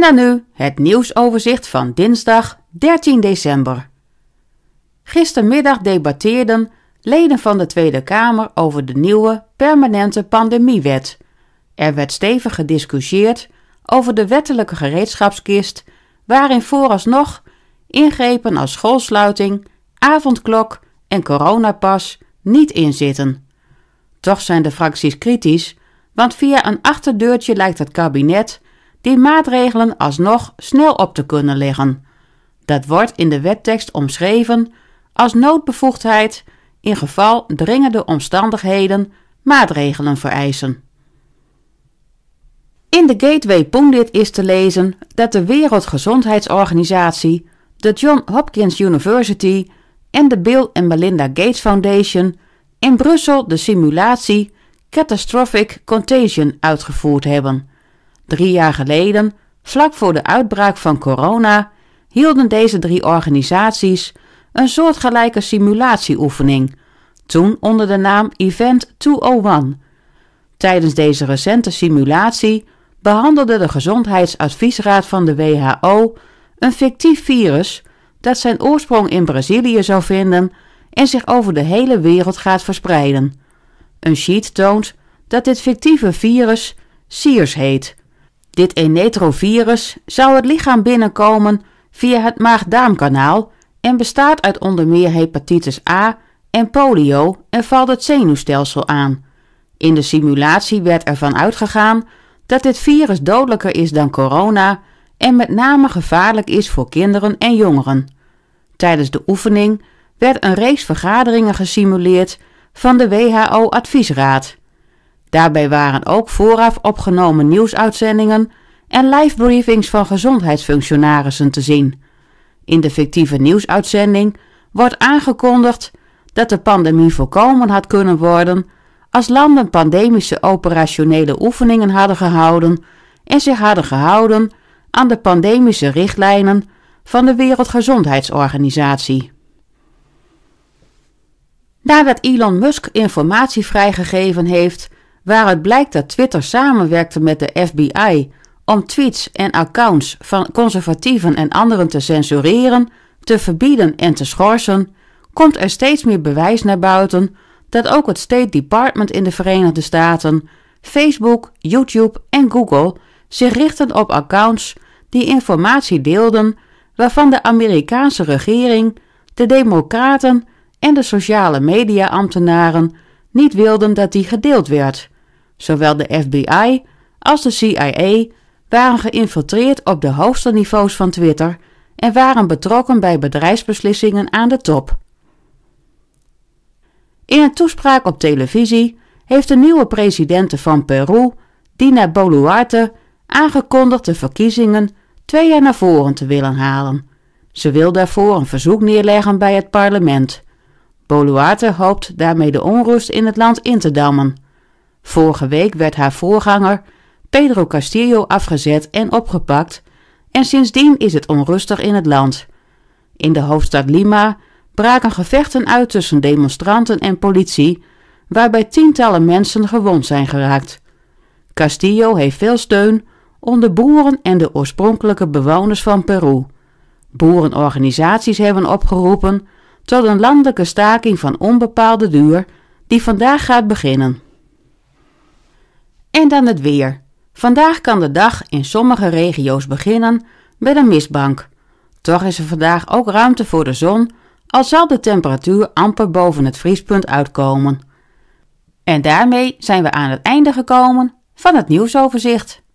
En dan nu het nieuwsoverzicht van dinsdag 13 december. Gistermiddag debatteerden leden van de Tweede Kamer over de nieuwe permanente pandemiewet. Er werd stevig gediscussieerd over de wettelijke gereedschapskist, waarin vooralsnog ingrepen als schoolsluiting, avondklok en coronapas niet inzitten. Toch zijn de fracties kritisch, want via een achterdeurtje lijkt het kabinet die maatregelen alsnog snel op te kunnen leggen. Dat wordt in de wettekst omschreven als noodbevoegdheid in geval dringende omstandigheden maatregelen vereisen. In de Gateway Pundit is te lezen dat de Wereldgezondheidsorganisatie, de John Hopkins University en de Bill en Melinda Gates Foundation in Brussel de simulatie Catastrophic Contagion uitgevoerd hebben Drie jaar geleden, vlak voor de uitbraak van corona, hielden deze drie organisaties een soortgelijke simulatieoefening, toen onder de naam Event 201. Tijdens deze recente simulatie behandelde de Gezondheidsadviesraad van de WHO een fictief virus dat zijn oorsprong in Brazilië zou vinden en zich over de hele wereld gaat verspreiden. Een sheet toont dat dit fictieve virus Siers heet dit enetrovirus zou het lichaam binnenkomen via het maag-darmkanaal en bestaat uit onder meer hepatitis A en polio en valt het zenuwstelsel aan. In de simulatie werd ervan uitgegaan dat dit virus dodelijker is dan corona en met name gevaarlijk is voor kinderen en jongeren. Tijdens de oefening werd een reeks vergaderingen gesimuleerd van de WHO-adviesraad. Daarbij waren ook vooraf opgenomen nieuwsuitzendingen en live briefings van gezondheidsfunctionarissen te zien. In de fictieve nieuwsuitzending wordt aangekondigd dat de pandemie voorkomen had kunnen worden als landen pandemische operationele oefeningen hadden gehouden en zich hadden gehouden aan de pandemische richtlijnen van de Wereldgezondheidsorganisatie. Nadat Elon Musk informatie vrijgegeven heeft waaruit blijkt dat Twitter samenwerkte met de FBI om tweets en accounts van conservatieven en anderen te censureren, te verbieden en te schorsen, komt er steeds meer bewijs naar buiten dat ook het State Department in de Verenigde Staten, Facebook, YouTube en Google zich richten op accounts die informatie deelden waarvan de Amerikaanse regering, de Democraten en de sociale media-ambtenaren niet wilden dat die gedeeld werd. Zowel de FBI als de CIA waren geïnfiltreerd op de hoogste niveaus van Twitter en waren betrokken bij bedrijfsbeslissingen aan de top. In een toespraak op televisie heeft de nieuwe president van Peru, Dina Boluarte, aangekondigd de verkiezingen twee jaar naar voren te willen halen. Ze wil daarvoor een verzoek neerleggen bij het parlement. Boluarte hoopt daarmee de onrust in het land in te dammen. Vorige week werd haar voorganger Pedro Castillo afgezet en opgepakt en sindsdien is het onrustig in het land. In de hoofdstad Lima braken gevechten uit tussen demonstranten en politie, waarbij tientallen mensen gewond zijn geraakt. Castillo heeft veel steun onder boeren en de oorspronkelijke bewoners van Peru. Boerenorganisaties hebben opgeroepen tot een landelijke staking van onbepaalde duur die vandaag gaat beginnen. En dan het weer. Vandaag kan de dag in sommige regio's beginnen met een mistbank. Toch is er vandaag ook ruimte voor de zon, al zal de temperatuur amper boven het vriespunt uitkomen. En daarmee zijn we aan het einde gekomen van het nieuwsoverzicht.